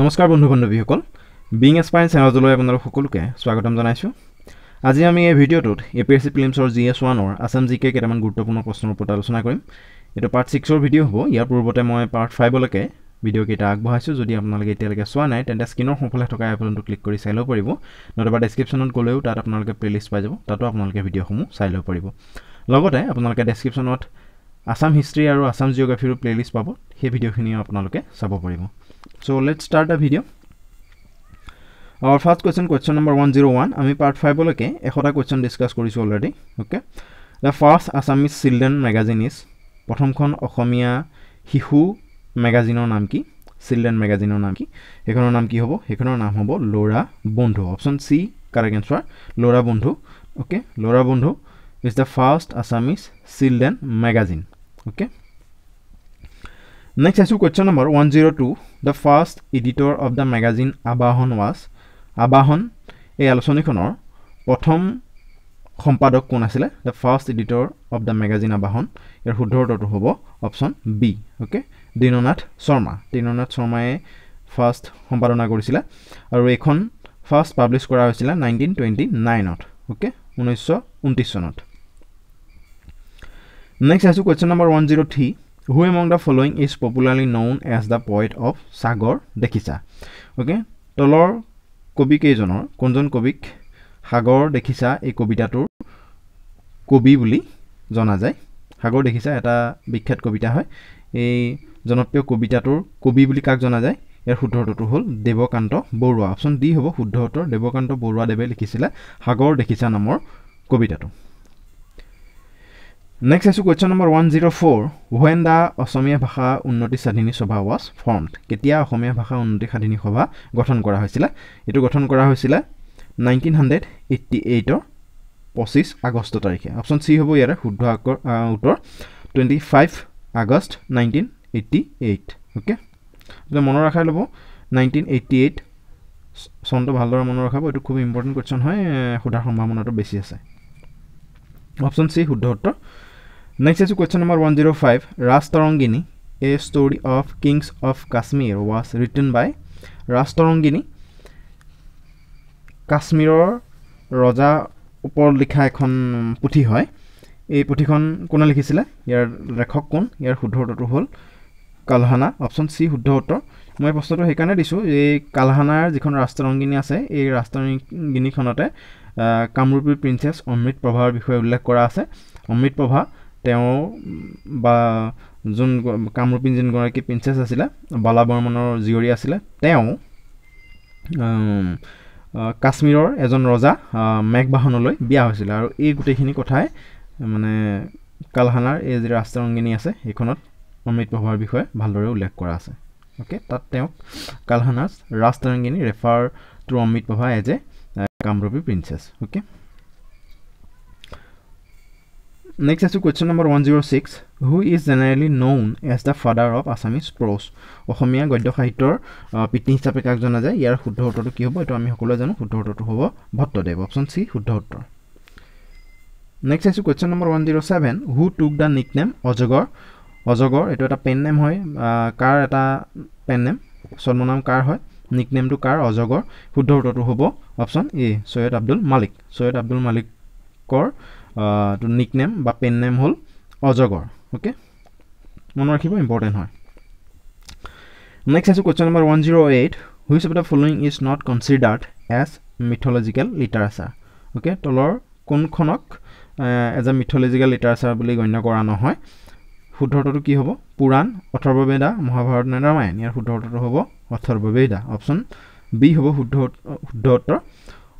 নমস্কাৰ বন্ধু বান্ধৱীসকল বিং এছপাইন চেনেলটোলৈ আপোনালোক সকলোকে স্বাগতম জনাইছোঁ আজি আমি এই ভিডিঅ'টোত এ পি এছ চি ফিল্মছৰ জি এছ ওৱানৰ আছাম জি কে কেইটামান গুৰুত্বপূৰ্ণ প্ৰশ্নৰ ওপৰত আলোচনা কৰিম এইটো পাৰ্ট ছিক্সৰ ভিডিঅ' হ'ব ইয়াৰ পূৰ্বতে মই পাৰ্ট ফাইভলৈকে ভিডিঅ'কেইটা আগবঢ়াইছোঁ যদি আপোনালোকে এতিয়ালৈকে চোৱা নাই তেন্তে স্ক্ৰীণৰ সোঁফালে থকা এপ্লনটো ক্লিক কৰি চাই ল'ব পাৰিব নতুবা ডেছক্ৰিপশ্যনত গ'লেও তাত আপোনালোকে প্লে'লিষ্ট পাই যাব তাতো আপোনালোকে ভিডিঅ'সমূহ চাই ল'ব পাৰিব লগতে আপোনালোকে ডেছক্ৰিপশ্যনত আছাম হিষ্ট্ৰী আৰু আছাম জিঅ'গ্ৰাফিৰো প্লে'লিষ্ট পাব সেই ভিডিঅ'খিনিও আপোনালোকে চাব পাৰিব so let start the video' আমাৰ first question question number one zero' one আমি পাৰ্ট ফাইভলৈকে এশটা কুৱেশ্যন ডিছকাছ কৰিছোঁ already okay the first Assamese children magazine is প্ৰথমখন অসমীয়া শিশু মেগাজিনৰ নাম কি চিলড্ৰেন মেগাজিনৰ নাম কি সেইখনৰ নাম কি হ'ব সেইখনৰ নাম হ'ব ল'ৰা বন্ধু অপশ্যন চি কাৰেক্ট এনচাৰ ল'ৰা বন্ধু okay Lora Bondhu is the first Assamese children magazine okay next চাইছোঁ question number one zero' two the first editor of the magazine Abahon was Abahon এই আলোচনীখনৰ প্ৰথম সম্পাদক কোন আছিলে the first editor of the magazine Abahon ইয়াৰ শুদ্ধ উত্তৰটো হ'ব option B okay Dinanath Sharma Dinanath শৰ্মাই ফাৰ্ষ্ট সম্পাদনা কৰিছিলে আৰু এইখন ফাৰ্ষ্ট পাব্লিছ কৰা হৈছিলে নাইনটিন টুৱেণ্টি নাইনত অ'কে ঊনৈছশ ঊনত্ৰিছ চনত নেক্সট আছোঁ question number one zero' three who among the following is popularly known as the poet of sagar দেখিছা অ'কে তলৰ কবিকেইজনৰ কোনজন কবিক সাগৰ দেখিছা এই কবিতাটোৰ কবি বুলি জনা যায় সাগৰ দেখিছা এটা বিখ্যাত কবিতা হয় এই জনপ্ৰিয় কবিতাটোৰ কবি বুলি কাক জনা যায় ইয়াৰ শুদ্ধ উত্তৰটো হ'ল দেৱকান্ত বৰুৱা অপশ্যন ডি হ'ব শুদ্ধ উত্তৰ দেৱকান্ত বৰুৱাদেৱে লিখিছিলে সাগৰ দেখিছা নামৰ কবিতাটো নেক্সট আছোঁ question number one zero' four when the Asamiya Bhasha Unnati স্বাধীনী সভা ৱাজ ফৰ্মড কেতিয়া অসমীয়া ভাষা উন্নতি স্বাধীনী সভা গঠন কৰা হৈছিলে এইটো গঠন কৰা হৈছিলে নাইনটিন হাণ্ড্ৰেড এইট্টি এইটৰ পঁচিছ আগষ্ট তাৰিখে অপশ্যন চি হ'ব ইয়াৰে শুদ্ধ আকৰ উত্তৰ twenty five August nineteen eighty eight okay এতিয়া মনত ৰখাই ল'ব নাইনটিন এইট্টি এইট চনটো ভালদৰে মনত ৰখাব এইটো খুব ইম্পৰ্টেণ্ট কুৱেশ্যন হয় সোধাৰ সম্ভাৱনাটো বেছি আছে অপশ্যন চি শুদ্ধ উত্তৰ next question number one Next is question a story of kings of Kashmir was of by was Tarangini কাশ্মীৰৰ Rastarangini. ওপৰত লিখা এখন পুথি হয় এই পুথিখন কোনে লিখিছিলে ইয়াৰ লেখক কোন ইয়াৰ শুদ্ধ উত্তৰটো হ'ল কালহানা অপশ্যন চি শুদ্ধ উত্তৰ মই প্ৰশ্নটো সেইকাৰণে দিছোঁ এই কালহানাৰ যিখন ৰাজ তৰংগিনী আছে এই ৰাষ্ট্ৰৰংগিনীখনতে কামৰূপী প্ৰিন্সেছ অমৃত প্ৰভাৰ বিষয়ে উল্লেখ কৰা আছে অমৃত প্ৰভা তেওঁ বা যোন কামৰূপী যোনগৰাকী প্ৰিন্সেছ আছিলে বালা বৰ্মনৰ জীয়ৰী আছিলে তেওঁ কাশ্মীৰৰ এজন ৰজা মেঘ বাহনলৈ বিয়া হৈছিলে আৰু এই গোটেইখিনি কথাই মানে কালহানাৰ এই যি ৰাষ্ট্ৰৰঙ্গিনী আছে সেইখনত অমৃত প্ৰভাৰ বিষয়ে ভালদৰে উল্লেখ কৰা আছে অ'কে তাত তেওঁক কালহানাৰ Rajatarangini refer to Amrita Prabha as a Kamrupi princess okay next আছে question number one zero' six who is generally known as the father of Assamese prose Asamiya গদ্য সাহিত্যৰ পিতৃ হিচাপে কাক জনা যায় ইয়াৰ শুদ্ধ উত্তৰটো কি হ'ব এইটো আমি সকলোৱে জানো শুদ্ধ উত্তৰটো হ'ব ভট্টদেৱ অপশ্যন চি শুদ্ধ উত্তৰ নেক্সট আছে question number one zero' seven who took the nick name অজগৰ অজগৰ এইটো এটা পেন নেম হয় কাৰ এটা পেন নেম চন্মনাম কাৰ হয় নিক নেমটো কাৰ অজগৰ শুদ্ধ উত্তৰটো হ'ব অপশ্যন এ ছৈয়দ আব্দুল মালিক ছৈয়দ আব্দুল মালিকৰ nick name or pen name হ'ল অজগৰ অ'কে মনত ৰাখিব ইম্পৰ্টেণ্ট হয় নেক্সট আছোঁ question number one zero' eight which of the following is not considered as mythological literature okay তলৰ কোনখনক এজ এ মিথলজিকেল লিটাৰেচাৰ বুলি গণ্য কৰা নহয় শুদ্ধটোতো কি হ'ব পুৰাণ অথৰ্ববেদা মহাভাৰত নে ৰামায়ণ ইয়াৰ শুদ্ধটো হ'ব অথৰ্ববেদা অপশ্যন বি হ'ব শুদ্ধ শুদ্ধ উত্তৰ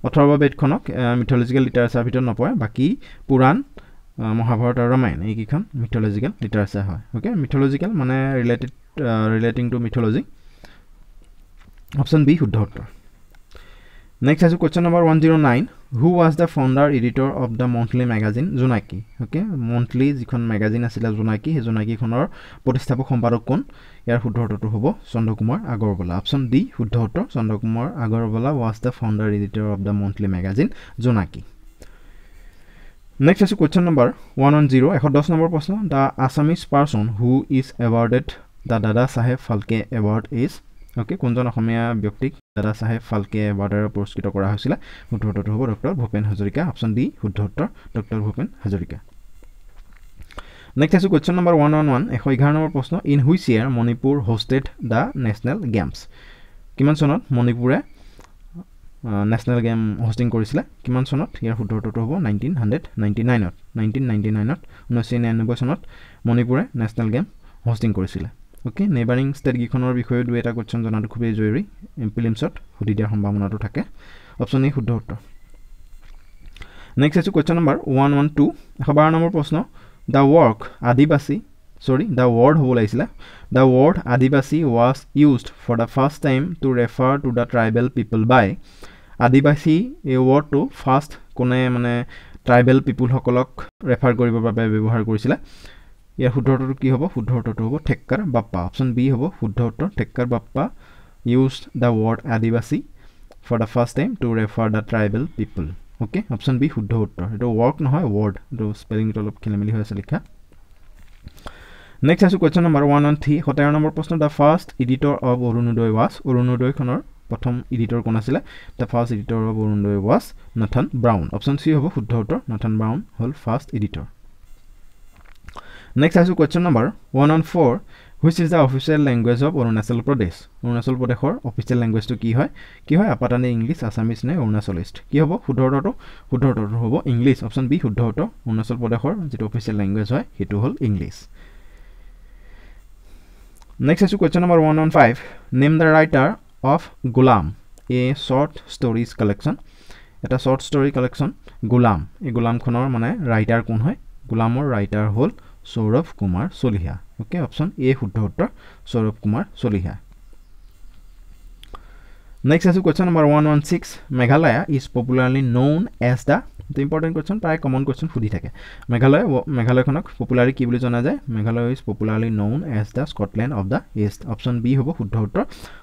অথৰ্ববেদখনক মিথলজিকেল লিটাৰেচাৰ ভিতৰত নপৰে বাকী পুৰাণ মহাভাৰত আৰু ৰামায়ণ এইকেইখন মিথলজিকেল লিটাৰেচাৰ হয় অ'কে মিথলজিকেল মানে related relating to mythology option B শুদ্ধ উত্তৰ নেক্সট আছোঁ question number one zero' nine who was the founder editor of the monthly magazine Jonaki okay monthly যিখন মেগাজিন আছিলে জোনাকী সেই জোনাকীখনৰ প্ৰতিষ্ঠাপক সম্পাদক কোন ইয়াৰ শুদ্ধ উত্তৰটো হ'ব চন্দ্ৰকুমাৰ আগৰৱালা অপশ্যন ডি শুদ্ধ উত্তৰ Chandrakumar Agarwala was the founder editor of the monthly magazine Jonaki next আছে question number one one zero' এশ দহ নম্বৰ প্ৰশ্ন the Assamese person who is awarded the Dada Saheb Phalke award is okay কোনজন অসমীয়া ব্যক্তিক দাদা চাহেব ফাল্কে এৱাৰ্ডেৰে পুৰস্কৃত কৰা হৈছিলে শুদ্ধ উত্তৰটো হ'ব doctor Bhupen Hazarika option D শুদ্ধ উত্তৰ ডক্টৰ ভূপেন হাজৰিকা নেক্সট আছোঁ question number one one one এশ এঘাৰ নম্বৰ প্ৰশ্ন in which year Manipur hosted the national games কিমান চনত মণিপুৰে নেশ্যনেল গেম হোষ্টিং কৰিছিলে কিমান চনত ইয়াৰ শুদ্ধ উত্তৰটো হ'ব নাইনটিন হাণ্ড্ৰেড নাইণ্টি নাইনত নাইনটিন নাইণ্টি নাইনত ঊনৈছশ নিৰান্নব্বৈ চনত মণিপুৰে নেশ্যনেল গেম হোষ্টিং কৰিছিলে অ'কে নেবাৰিং ষ্টেটকেইখনৰ বিষয়ে দুই এটা কুৱেশ্যন জনাটো খুবেই জৰুৰী এম্পিলিমছত সুধি দিয়াৰ সম্ভাৱনাটো থাকে অপশ্যন এ শুদ্ধ উত্তৰ নেক্সট চাইছোঁ question number one one two এশ বাৰ নম্বৰ প্ৰশ্ন the word adivasi sorry the word হ'ব লাগিছিলে the word adivasi was used for the first time to refer to the tribal people by adivasi এই ৱৰ্ডটো ফাৰ্ষ্ট কোনে মানে ট্ৰাইবেল পিপুলসকলক ৰেফাৰ কৰিবৰ বাবে ব্যৱহাৰ কৰিছিলে ইয়াৰ শুদ্ধ উত্তৰটো কি হ'ব শুদ্ধ উত্তৰটো হ'ব ঠেক্কাৰ বাপ্পা অপশ্যন বি হ'ব শুদ্ধ উত্তৰ Thakkar Bapa use the word adivasi for the first time to refer the tribal people okay option B শুদ্ধ উত্তৰ এইটো ৱৰ্ক নহয় ৱৰ্ড এইটো স্পেলিংটো অলপ খেলিমেলি হৈ আছে লিখা নেক্সট আছোঁ question number one one three সোতৰ নম্বৰ প্ৰশ্ন the first editor of Orunodoi was অৰুণোদয়খনৰ প্ৰথম ইডিটৰ কোন আছিলে the first editor of Orunodoi was Nathan Brown option C হ'ব শুদ্ধ উত্তৰ নথন ব্ৰাউন হ'ল ফাৰ্ষ্ট ইডিটৰ নেক্সট আছোঁ question number one one four which is the official language of Arunachal Pradesh Arunachal প্ৰদেশৰ অফিচিয়েল লেংগুৱেজটো কি হয় কি হয় আপাতানে ইংলিছ আছামিছ নে অৰুণাচলিষ্ট কি হ'ব শুদ্ধ উত্তৰটো শুদ্ধ উত্তৰটো হ'ব ইংলিছ অপশ্যন বি শুদ্ধ উত্তৰ অৰুণাচল প্ৰদেশৰ যিটো অফিচিয়েল লেংগুৱেজ হয় সেইটো হ'ল ইংলিছ নেক্সট আছোঁ question number one on five name the writer of Golam a short stories collection এটা শ্বৰ্ট ষ্ট'ৰি কালেকশ্যন গোলাম এই গোলামখনৰ মানে ৰাইটাৰ কোন হয় গোলামৰ ৰাইটাৰ হ'ল Saurabh Kumar Chaliha okay option A শুদ্ধ উত্তৰ সৌৰভ কুমাৰ চলিহা নেক্সট আছোঁ question number one one six Meghalaya is popularly known as the এইটো ইম্পৰ্টেণ্ট কুৱেশ্যন প্ৰায় কমন কুৱেশ্যন সুধি থাকে মেঘালয় মেঘালয়খনক পপুলাৰলি কি বুলি জনা যায় Meghalaya is popularly known as the Scotland of the east option B হ'ব শুদ্ধ উত্তৰ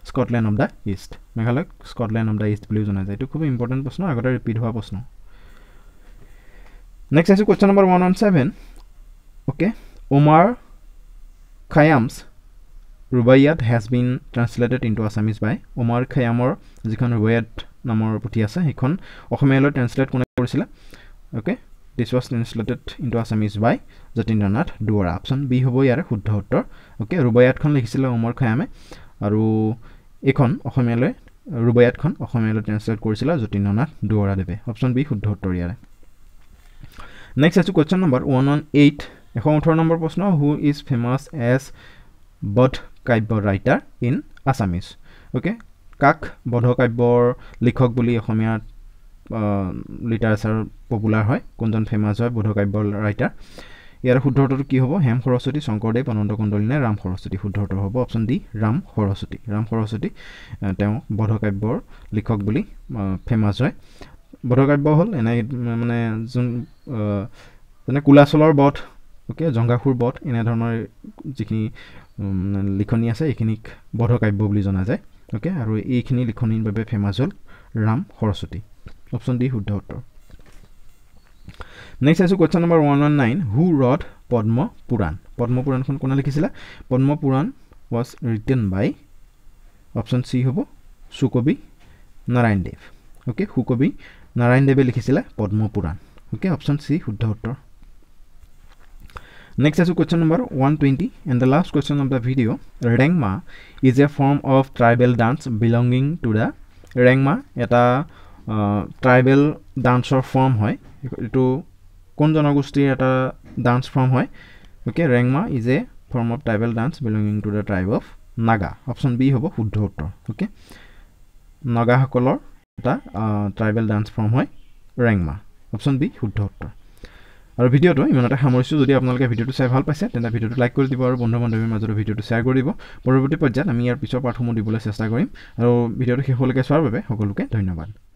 স্কটলেণ্ড অফ দ্য ইষ্ট মেঘালয়ক স্কটলেণ্ড অফ দ্য ইষ্ট বুলিও জনা যায় এইটো খুব ইম্পৰ্টেণ্ট প্ৰশ্ন আগতে ৰিপিট হোৱা প্ৰশ্ন নেক্সট আছোঁ question number one one seven okay Omar Khayyam's Rubaiyat has been translated into Assamese by Omar খায়ামৰ যিখন ৰুবাইয়াত নামৰ পুথি আছে সেইখন অসমীয়ালৈ ট্ৰেঞ্চলেট কোনে কৰিছিলে okay this was translated into Assamese by Jatindranath Duwara option B হ'ব ইয়াৰে শুদ্ধ উত্তৰ অ'কে ৰুবায়াতখন লিখিছিলে ওমৰ খায়ামে আৰু এইখন অসমীয়ালৈ ৰুবায়াতখন অসমীয়ালৈ ট্ৰেঞ্চলেট কৰিছিলে যতীন্দ্ৰনাথ দুৱৰাদেৱে অপশ্যন বি শুদ্ধ উত্তৰ ইয়াৰে নেক্সট আছোঁ question number one one eight এশ ওঠৰ নম্বৰ প্ৰশ্ন হু ইজ ফেমাছ এজ বধ কাব্য ৰাইটাৰ ইন আছামিজ অ'কে কাক বধ কাব্যৰ লিখক বুলি অসমীয়াত লিটাৰেচাৰ পপুলাৰ হয় কোনজন ফেমাছ হয় বধ কাব্যৰ ৰাইটাৰ ইয়াৰ শুদ্ধৰ্থটো কি হ'ব হেম সৰস্বতী শংকৰদেৱ অনন্ত কুণ্ডলী নে ৰাম সৰস্বতী শুদ্ধ অৰ্থ হ'ব অপশ্যন ডি ৰাম সৰস্বতী ৰাম সৰস্বতী তেওঁ বধ কাব্যৰ লিখক বুলি ফেমাছ হয় বধ কাব্য হ'ল এনে মানে যোন যেনে কোলাচলৰ বধ অ'কে জংঘাসুৰ বধ এনেধৰণৰ যিখিনি লিখনি আছে এইখিনিক বধকাব্য বুলি জনা যায় অ'কে আৰু এইখিনি লিখনিৰ বাবে ফেমাছ হ'ল ৰাম সৰস্বতী অপশ্যন ডি শুদ্ধ উত্তৰ নেক্সট চাইছোঁ question number one one nine who wrote Padma Purana Padma পুৰাণখন কোনে লিখিছিলে Padma Purana was written by option C হ'ব সুকবি নাৰায়ণদেৱ অ'কে সুকবি নাৰায়ণদেৱে লিখিছিলে Padma Purana okay option C শুদ্ধ উত্তৰ Next is question number 120. And the last question of the video, Rengma is a form of tribal dance belonging to the Rengma. Eta uh, tribal dancer form hoy. Itu kunjana gusti eta dance form hoy. Okay, Rengma is a form of tribal dance belonging to the tribe of Naga. Option B hobo Hudhoto. Okay. Naga color eta uh, tribal dance form hoy. Rengma. Option B Hudhoto. আৰু ভিডিঅ'টো ইমানতে সামৰিছোঁ যদি আপোনালোকে ভিডিঅ'টো চাই ভাল পাইছে তেন্তে ভিডিঅ'টো লাইক কৰি দিব আৰু বন্ধু বান্ধৱীৰ মাজতো ভিডিঅ'টো শ্বেয়াৰ কৰি দিব পৰৱৰ্তী পৰ্যায়ত আমি ইয়াৰ পিছৰ পাৰ্টসমূহ দিবলৈ চেষ্টা কৰিম আৰু ভিডিঅ'টো শেষলৈকে চোৱাৰ বাবে সকলোকে ধন্যবাদ